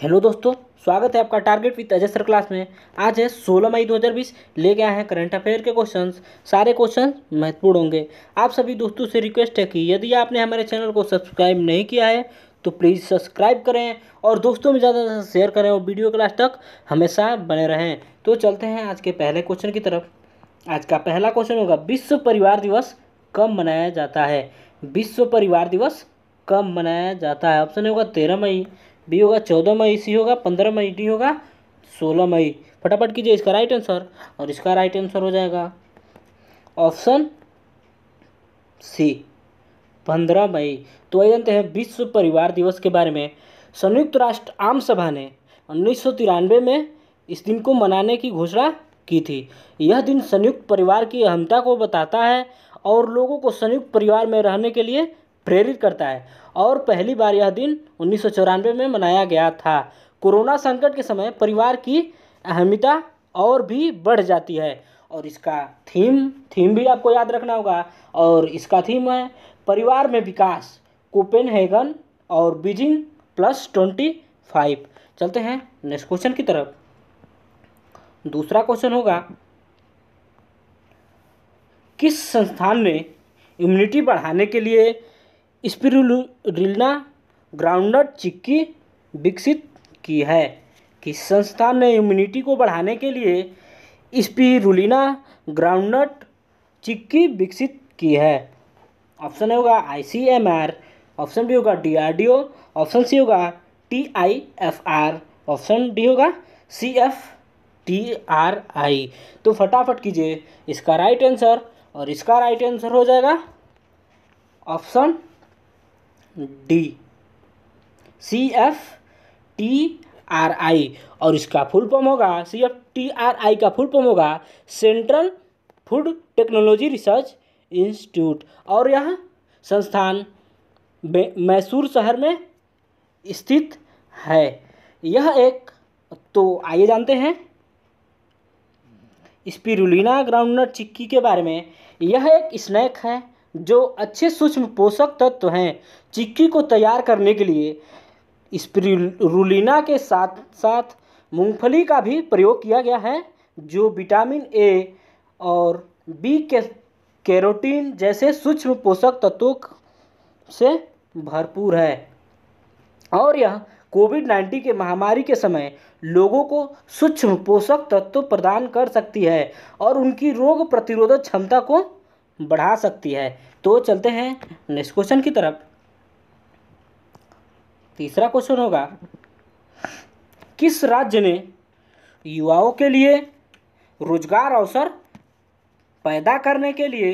hello दोस्तों स्वागत है आपका target with Ajay sir class में आज है 16 मई 2020 ले गया है करंट अफेयर के क्वेश्चंस सारे क्वेश्चन महत्वपूर्ण होंगे आप सभी दोस्तों से रिक्वेस्ट है कि यदि आपने हमारे चैनल को सब्सक्राइब नहीं किया है तो प्लीज़ सब्सक्राइब करें और दोस्तों में ज़्यादा से शेयर करें और वीडियो क्लास तक हमेशा बने रहें तो चलते हैं आज के पहले क्वेश्चन की तरफ आज का पहला क्वेश्चन होगा विश्व परिवार दिवस कब मनाया जाता है विश्व परिवार दिवस कब मनाया जाता है ऑप्शन होगा तेरह मई बी होगा चौदह मई सी होगा पंद्रह मई डी होगा सोलह मई फटाफट कीजिए इसका राइट आंसर और इसका राइट आंसर हो जाएगा ऑप्शन सी पंद्रह मई तो वही जानते हैं विश्व परिवार दिवस के बारे में संयुक्त राष्ट्र आम सभा ने उन्नीस सौ तिरानवे में इस दिन को मनाने की घोषणा की थी यह दिन संयुक्त परिवार की अहमता को बताता है और लोगों को संयुक्त परिवार में रहने के लिए प्रेरित करता है और पहली बार यह दिन उन्नीस में मनाया गया था कोरोना संकट के समय परिवार की अहमियता और भी बढ़ जाती है और इसका थीम थीम भी आपको याद रखना होगा और इसका थीम है परिवार में विकास कोपेनहेगन और बीजिंग प्लस ट्वेंटी फाइव चलते हैं नेक्स्ट क्वेश्चन की तरफ दूसरा क्वेश्चन होगा किस संस्थान ने इम्यूनिटी बढ़ाने के लिए स्पिरुलिना ग्राउंडनट चिक्की विकसित की है किस संस्थान ने इम्यूनिटी को बढ़ाने के लिए स्पिरुलिना ग्राउंडनट चिक्की विकसित की है ऑप्शन होगा आईसीएमआर ऑप्शन बी होगा डीआरडीओ ऑप्शन सी होगा टीआईएफआर ऑप्शन डी होगा C F T R I तो फटाफट कीजिए इसका राइट आंसर और इसका राइट आंसर हो जाएगा option D C F T R I और इसका फुल फॉर्म होगा C F T R I का फुल फॉर्म होगा central food technology research institute और यह संस्थान मैसूर शहर में स्थित है यह एक तो आइए जानते हैं स्पिरुलिना ग्राउंडनट चिक्की के बारे में यह एक स्नैक है जो अच्छे सूक्ष्म पोषक तत्व हैं चिक्की को तैयार करने के लिए स्प्रुलिना के साथ साथ मूंगफली का भी प्रयोग किया गया है जो विटामिन ए और बी के कैरोटीन जैसे सूक्ष्म पोषक तत्वों से भरपूर है और यह कोविड नाइन्टीन के महामारी के समय लोगों को सूक्ष्म पोषक तत्व प्रदान कर सकती है और उनकी रोग प्रतिरोधक क्षमता को बढ़ा सकती है तो चलते हैं नेक्स्ट क्वेश्चन की तरफ तीसरा क्वेश्चन होगा किस राज्य ने युवाओं के लिए रोजगार अवसर पैदा करने के लिए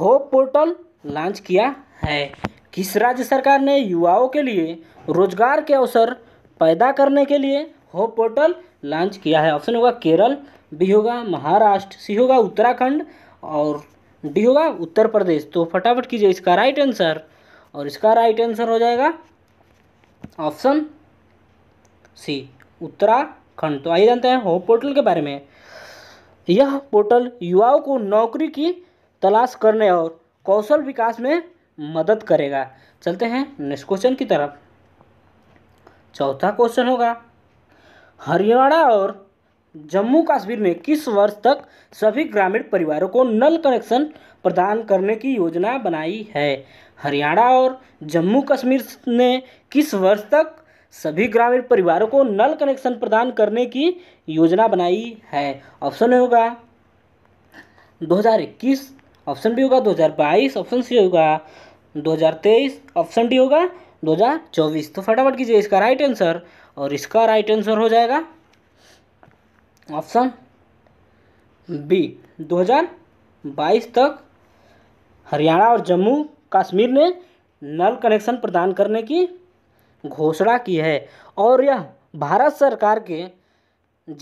होप पोर्टल लॉन्च किया है किस राज्य सरकार ने युवाओं के लिए रोजगार के अवसर पैदा करने के लिए होप पोर्टल लॉन्च किया है ऑप्शन होगा केरल बी होगा महाराष्ट्र सी होगा उत्तराखंड और डी होगा उत्तर प्रदेश तो फटाफट कीजिए इसका राइट आंसर और इसका राइट आंसर हो जाएगा ऑप्शन सी उत्तराखंड तो आइए जानते हैं होप पोर्टल के बारे में यह पोर्टल युवाओं को नौकरी की तलाश करने और कौशल विकास में मदद करेगा चलते हैं नेक्स्ट क्वेश्चन की तरफ चौथा क्वेश्चन होगा हरियाणा और जम्मू कश्मीर में किस वर्ष तक सभी ग्रामीण परिवारों को नल कनेक्शन प्रदान करने की योजना बनाई है हरियाणा और जम्मू कश्मीर ने किस वर्ष तक सभी ग्रामीण परिवारों को नल कनेक्शन प्रदान करने की योजना बनाई है ऑप्शन होगा 2021 ऑप्शन बी होगा 2022 ऑप्शन सी होगा 2023 ऑप्शन डी होगा 2024 तो फटाफट कीजिए इसका राइट आंसर और इसका राइट आंसर हो जाएगा ऑप्शन बी 2022 तक हरियाणा और जम्मू कश्मीर ने नल कनेक्शन प्रदान करने की घोषणा की है और यह भारत सरकार के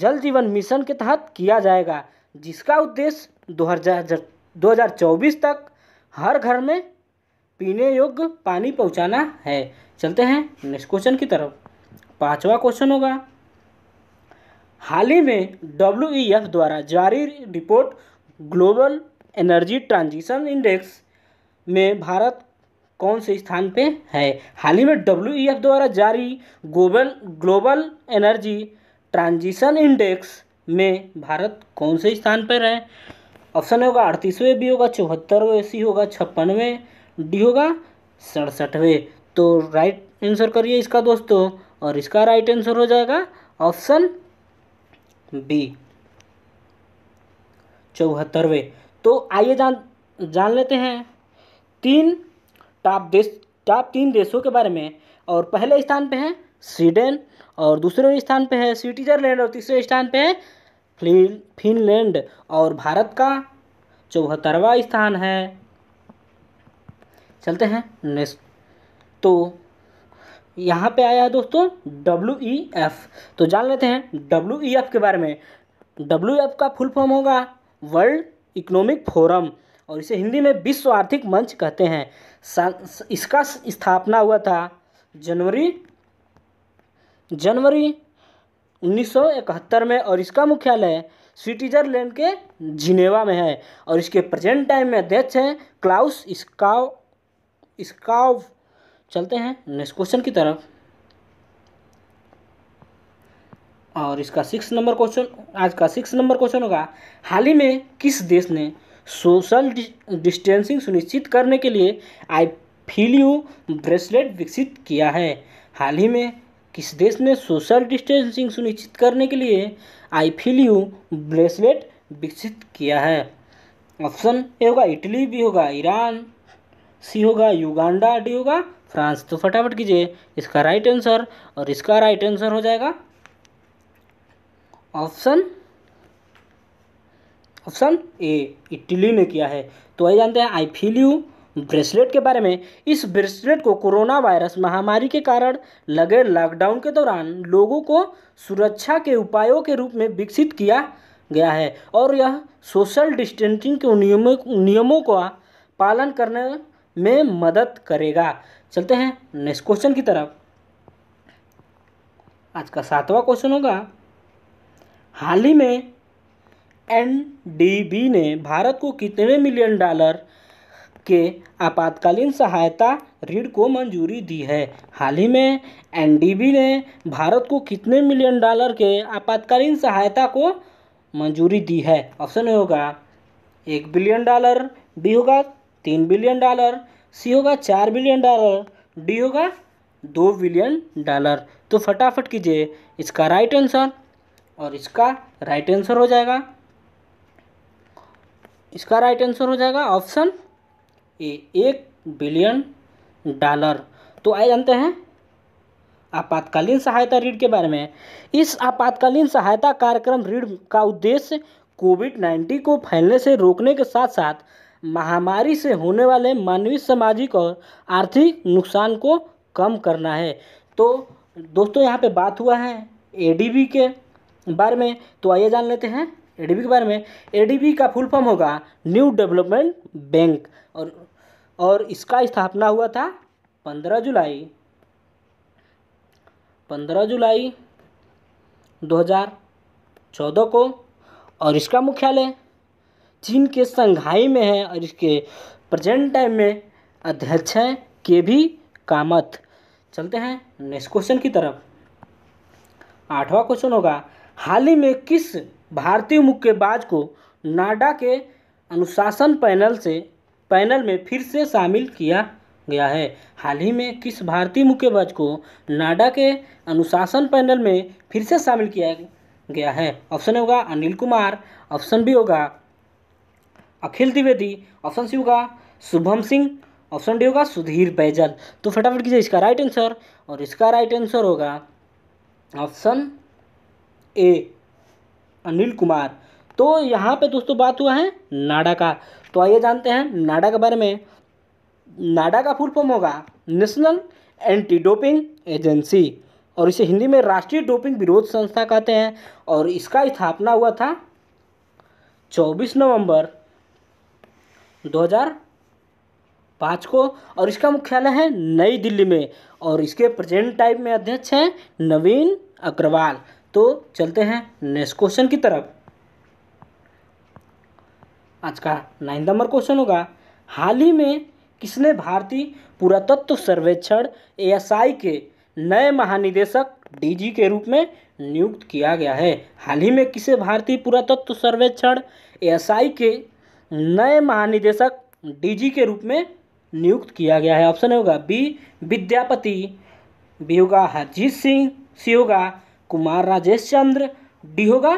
जल जीवन मिशन के तहत किया जाएगा जिसका उद्देश्य 2024 तक हर घर में पीने योग्य पानी पहुंचाना है चलते हैं नेक्स्ट क्वेश्चन की तरफ पांचवा क्वेश्चन होगा हाल ही में डब्ल्यू e द्वारा जारी report global energy transition index में भारत कौन से स्थान पे है हाल ही में डब्ल्यू e द्वारा जारी global global energy transition index में भारत कौन से स्थान पर है ऑप्शन होगा अड़तीसवें बी होगा चौहत्तरवें सी होगा छप्पनवें डी होगा सड़सठवें तो राइट आंसर करिए इसका दोस्तों और इसका राइट आंसर हो जाएगा ऑप्शन बी चौहत्तरवे तो आइए जान जान लेते हैं तीन टॉप देश टॉप तीन देशों के बारे में और पहले स्थान पे है स्वीडन और दूसरे स्थान पे है स्विट्जरलैंड और तीसरे स्थान पे है फिनलैंड और भारत का चौहत्तरवा स्थान है चलते हैं नेक्स्ट तो यहाँ पे आया है दोस्तों डब्ल्यू ई एफ तो जान लेते हैं डब्ल्यू ई एफ के बारे में डब्ल्यू एफ e का फुल फॉर्म होगा वर्ल्ड इकोनॉमिक फोरम और इसे हिंदी में विश्व आर्थिक मंच कहते हैं इसका स्थापना हुआ था जनवरी जनवरी 1971 में और इसका मुख्यालय स्विट्जरलैंड के जिनेवा में है और इसके प्रेजेंट टाइम में अध्यक्ष हैं क्लाउस इसकाव इसका चलते हैं नेक्स्ट क्वेश्चन की तरफ और इसका सिक्स नंबर क्वेश्चन आज का सिक्स नंबर क्वेश्चन होगा हाल ही में किस देश ने सोशल डिस्टेंसिंग सुनिश्चित करने के लिए आई फील यू ब्रेसलेट विकसित किया है हाल ही में किस देश ने सोशल डिस्टेंसिंग सुनिश्चित करने के लिए आई फील यू ब्रेसलेट विकसित किया है ऑप्शन ए होगा इटली बी होगा ईरान सी होगा युगांडा डी होगा फ्रांस तो फटाफट कीजिए इसका राइट आंसर और इसका राइट आंसर हो जाएगा ऑप्शन ऑप्शन ए इटली ने किया है तो वही जानते हैं आई फील यू ब्रेसलेट के बारे में इस ब्रेसलेट को कोरोना वायरस महामारी के कारण लगे लॉकडाउन के दौरान लोगों को सुरक्षा के उपायों के रूप में विकसित किया गया है और यह सोशल डिस्टेंसिंग के नियमों नियमों का पालन करने में मदद करेगा चलते हैं नेक्स्ट क्वेश्चन की तरफ आज का सातवां क्वेश्चन होगा हाल ही में एनडीबी ने भारत को कितने मिलियन डॉलर के आपातकालीन सहायता ऋण को मंजूरी दी है हाल ही में एनडीबी ने भारत को कितने मिलियन डॉलर के आपातकालीन सहायता को मंजूरी दी है ऑप्शन ए होगा एक बिलियन डॉलर बी होगा तीन बिलियन डॉलर सी होगा चार बिलियन डॉलर डी होगा दो बिलियन डॉलर तो फटाफट कीजिए इसका राइट आंसर और इसका राइट आंसर हो जाएगा इसका राइट आंसर हो जाएगा ऑप्शन ए एक बिलियन डॉलर तो आए जानते हैं आपातकालीन सहायता ऋण के बारे में इस आपातकालीन सहायता कार्यक्रम ऋण का उद्देश्य कोविड नाइन्टीन को फैलने से रोकने के साथ साथ महामारी से होने वाले मानवीय सामाजिक और आर्थिक नुकसान को कम करना है तो दोस्तों यहाँ पे बात हुआ है एडीबी के बारे में तो आइए जान लेते हैं एडीबी के बारे में एडीबी का फुल फॉर्म होगा न्यू डेवलपमेंट बैंक और और इसका स्थापना हुआ था पंद्रह जुलाई पंद्रह जुलाई दो हज़ार चौदह को और इसका मुख्यालय चीन के संघाई में है और इसके प्रेजेंट टाइम में अध्यक्ष हैं के भी कामत चलते हैं नेक्स्ट क्वेश्चन की तरफ आठवां क्वेश्चन होगा हाल ही में किस भारतीय मुक्केबाज को नाडा के अनुशासन पैनल से पैनल में फिर से शामिल किया गया है हाल ही में किस भारतीय मुक्केबाज को नाडा के अनुशासन पैनल में फिर से शामिल किया गया है ऑप्शन होगा अनिल कुमार ऑप्शन बी होगा अखिल द्विवेदी ऑप्शन सी होगा शुभम सिंह ऑप्शन डी होगा सुधीर बैजल तो फटाफट कीजिए इसका राइट आंसर और इसका राइट आंसर होगा ऑप्शन ए अनिल कुमार तो यहाँ पे दोस्तों बात हुआ है नाडा का तो आइए जानते हैं नाडा के बारे में नाडा का फुल फॉर्म होगा नेशनल एंटी डोपिंग एजेंसी और इसे हिंदी में राष्ट्रीय डोपिंग विरोध संस्था कहते हैं और इसका स्थापना हुआ था 24 नवंबर 2005 को और इसका मुख्यालय है नई दिल्ली में और इसके प्रेजेंट टाइप में अध्यक्ष हैं नवीन अग्रवाल तो चलते हैं नेक्स्ट क्वेश्चन की तरफ आज का नाइन नंबर क्वेश्चन होगा हाल ही में किसने भारतीय पुरातत्व सर्वेक्षण एएसआई के नए महानिदेशक डीजी के रूप में नियुक्त किया गया है हाल ही में किसे भारतीय पुरातत्व सर्वेक्षण एएसआई के नए महानिदेशक डीजी के रूप में नियुक्त किया गया है ऑप्शन होगा बी विद्यापति बी होगा हरजीत सिंह सी होगा कुमार राजेश चंद्र डी होगा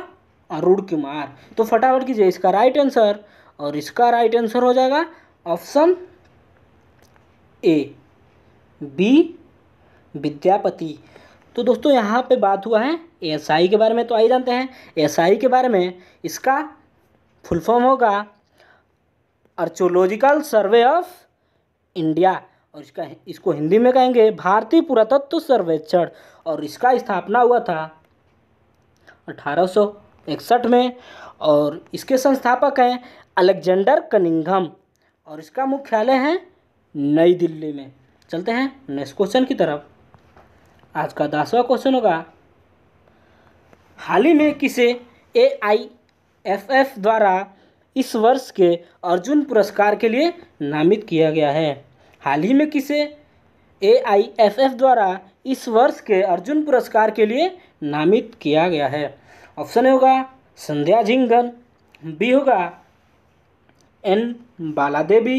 अरुण कुमार तो फटाफट कीजिए इसका राइट आंसर और इसका राइट आंसर हो जाएगा ऑप्शन ए बी विद्यापति तो दोस्तों यहाँ पे बात हुआ है एसआई के बारे में तो आइए जानते हैं एसआई के बारे में इसका फुल फॉर्म होगा आर्चोलॉजिकल सर्वे ऑफ इंडिया और इसका इसको हिंदी में कहेंगे भारतीय पुरातत्व सर्वेक्षण और इसका स्थापना हुआ था अठारह में और इसके संस्थापक हैं अलेक्जेंडर कनिंगम और इसका मुख्यालय है नई दिल्ली में चलते हैं नेक्स्ट क्वेश्चन की तरफ आज का दसवा क्वेश्चन होगा हाल ही में किसे ए आई एफ एफ द्वारा इस वर्ष के अर्जुन पुरस्कार के लिए नामित किया गया है हाल ही में किसे ए आई एफ एफ द्वारा इस वर्ष के अर्जुन पुरस्कार के लिए नामित किया गया है ऑप्शन होगा संध्या झिंगन बी होगा एन बाला देवी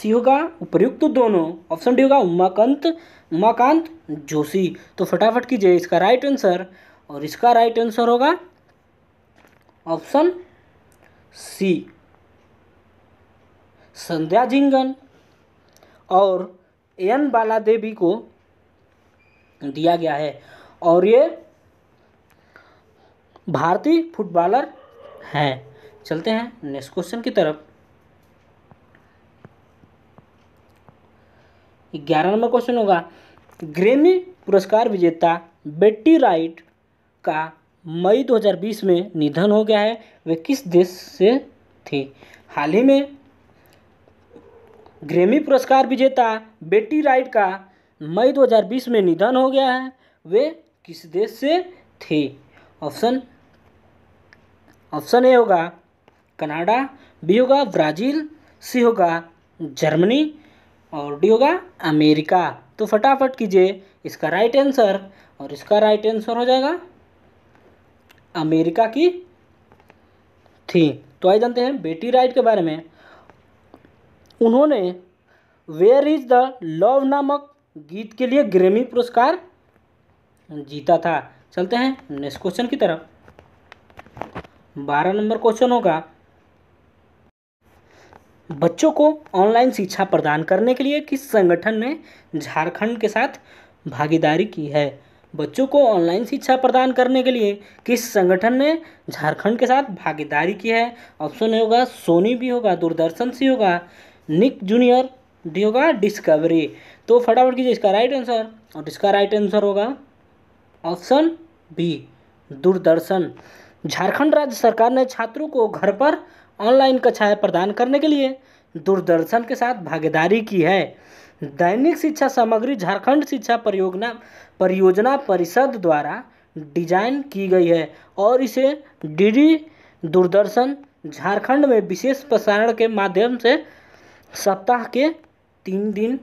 सी होगा उपयुक्त दोनों ऑप्शन डी होगा उमाकांत उमाकांत जोशी तो फटाफट कीजिए इसका राइट आंसर और इसका राइट आंसर होगा ऑप्शन सी संध्या झिंगन और एन बाला देवी को दिया गया है और ये भारतीय फुटबॉलर हैं चलते हैं नेक्स्ट क्वेश्चन की तरफ ग्यारह नंबर क्वेश्चन होगा ग्रेमी पुरस्कार विजेता बेटी राइट का मई 2020 में निधन हो गया है वे किस देश से थी हाल ही में ग्रेमी पुरस्कार विजेता बेटी राइट का मई 2020 में निधन हो गया है वे किस देश से थे ऑप्शन ऑप्शन ए होगा कनाडा बी होगा ब्राज़ील सी होगा जर्मनी और डी होगा अमेरिका तो फटाफट कीजिए इसका राइट आंसर और इसका राइट आंसर हो जाएगा अमेरिका की थी तो आइए जानते हैं बेटी राइट के बारे में उन्होंने वेयर इज़ द लव नामक गीत के लिए ग्रेमी पुरस्कार जीता था चलते हैं नेक्स्ट क्वेश्चन की तरफ बारह नंबर क्वेश्चन होगा बच्चों को ऑनलाइन शिक्षा प्रदान करने के लिए किस संगठन ने झारखंड के साथ भागीदारी की है बच्चों को ऑनलाइन शिक्षा प्रदान करने के लिए किस संगठन ने झारखंड के साथ भागीदारी की है ऑप्शन होगा सोनी भी होगा दूरदर्शन से होगा निक जूनियर डी होगा डिस्कवरी तो फटाफट कीजिए इसका राइट आंसर और इसका राइट आंसर होगा ऑप्शन बी दूरदर्शन झारखंड राज्य सरकार ने छात्रों को घर पर ऑनलाइन कक्षाएं प्रदान करने के लिए दूरदर्शन के साथ भागीदारी की है दैनिक शिक्षा सामग्री झारखंड शिक्षा परियोजना परियोजना परिषद द्वारा डिजाइन की गई है और इसे डीडी दूरदर्शन झारखंड में विशेष प्रसारण के माध्यम से सप्ताह के तीन दिन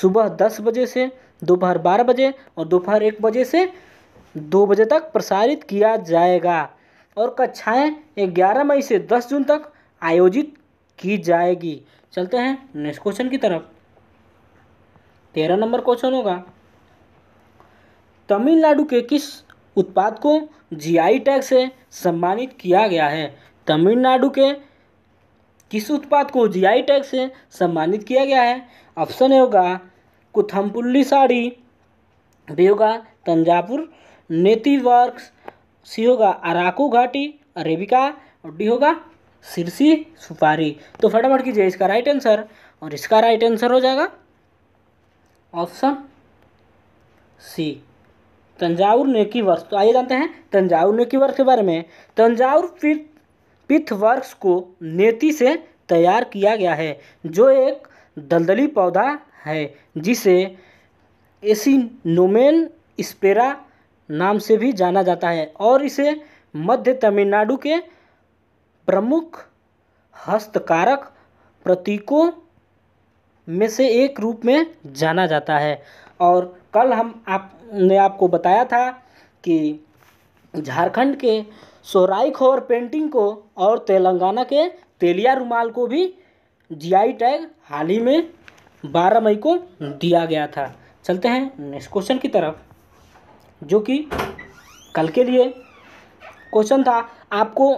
सुबह दस बजे से दोपहर बारह बजे और दोपहर एक बजे से दो बजे तक प्रसारित किया जाएगा और कक्षाएं ग्यारह मई से दस जून तक आयोजित की जाएगी चलते हैं नेक्स्ट क्वेश्चन की तरफ तेरह नंबर क्वेश्चन होगा तमिलनाडु के किस उत्पाद को जीआई टैग से सम्मानित किया गया है तमिलनाडु के किस उत्पाद को जीआई टैग से सम्मानित किया गया है ऑप्शन ए होगा कुथमपुल्ली साड़ी बी होगा तंजापुर नेती वर्क सी होगा अराकू घाटी अरेबिका और डी होगा सिरसी सुपारी तो फटाफट कीजिए इसका राइट आंसर और इसका राइट आंसर हो जाएगा ऑप्शन सी तंजावुर नेकी वर्ष तो आइए जानते हैं तंजावुर नेकी वर्ष के बारे में तंजावुर फिर पिथवर्क्स को नेति से तैयार किया गया है जो एक दलदली पौधा है जिसे एसिनोमेन स्पेरा नाम से भी जाना जाता है और इसे मध्य तमिलनाडु के प्रमुख हस्तकारक प्रतीकों में से एक रूप में जाना जाता है और कल हम आपने आपको बताया था कि झारखंड के सोराईखोर पेंटिंग को और तेलंगाना के तेलिया रुमाल को भी जीआई टैग हाल ही में 12 मई को दिया गया था चलते हैं नेक्स्ट क्वेश्चन की तरफ जो कि कल के लिए क्वेश्चन था आपको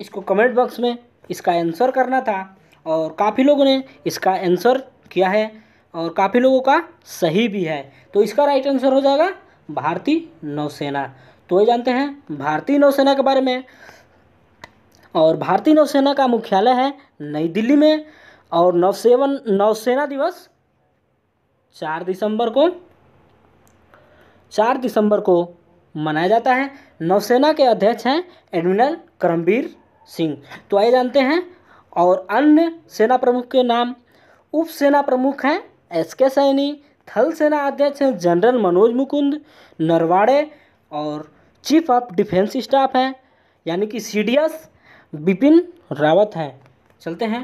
इसको कमेंट बॉक्स में इसका आंसर करना था और काफ़ी लोगों ने इसका आंसर किया है और काफ़ी लोगों का सही भी है तो इसका राइट आंसर हो जाएगा भारतीय नौसेना तो ये जानते हैं भारतीय नौसेना के बारे में और भारतीय नौसेना का मुख्यालय है नई दिल्ली में और नौसेवन नौसेना दिवस चार दिसंबर को चार दिसंबर को मनाया जाता है नौसेना के अध्यक्ष हैं एडमिरल करमवीर सिंह तो आइए जानते हैं और अन्य सेना प्रमुख के नाम उप सेना प्रमुख हैं एस के सैनी थल सेना अध्यक्ष हैं जनरल मनोज मुकुंद नरवाड़े और चीफ ऑफ डिफेंस स्टाफ हैं यानी कि C D S Bipin Rawat हैं चलते हैं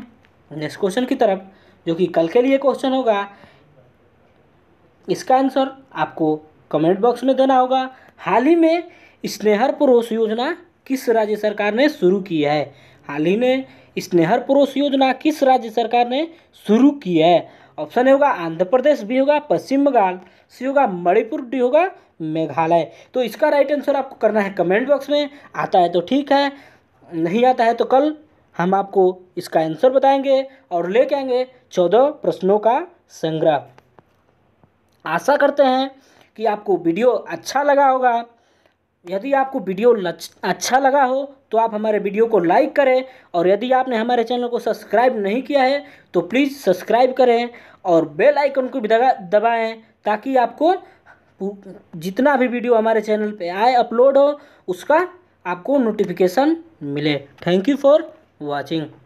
नेक्स्ट क्वेश्चन की तरफ जो कि कल के लिए क्वेश्चन होगा इसका आंसर आपको कमेंट बॉक्स में देना होगा हाल ही में स्नेहर पुरोष योजना किस राज्य सरकार ने शुरू की है हाल ही में स्नेहर पुरोष योजना किस राज्य सरकार ने शुरू की है ऑप्शन ए होगा आंध्र प्रदेश बी होगा पश्चिम बंगाल सी होगा मणिपुर डी होगा मेघालय तो इसका राइट आंसर आपको करना है कमेंट बॉक्स में आता है तो ठीक है नहीं आता है तो कल हम आपको इसका आंसर बताएंगे और लेके आएंगे चौदह प्रश्नों का संग्रह आशा करते हैं कि आपको वीडियो अच्छा लगा होगा यदि आपको वीडियो अच्छा लगा हो तो आप हमारे वीडियो को लाइक करें और यदि आपने हमारे चैनल को सब्सक्राइब नहीं किया है तो प्लीज़ सब्सक्राइब करें और बेल आइकन को भी दबा दबाएँ ताकि आपको जितना भी वीडियो हमारे चैनल पे आए अपलोड हो उसका आपको नोटिफिकेशन मिले थैंक यू फॉर वॉचिंग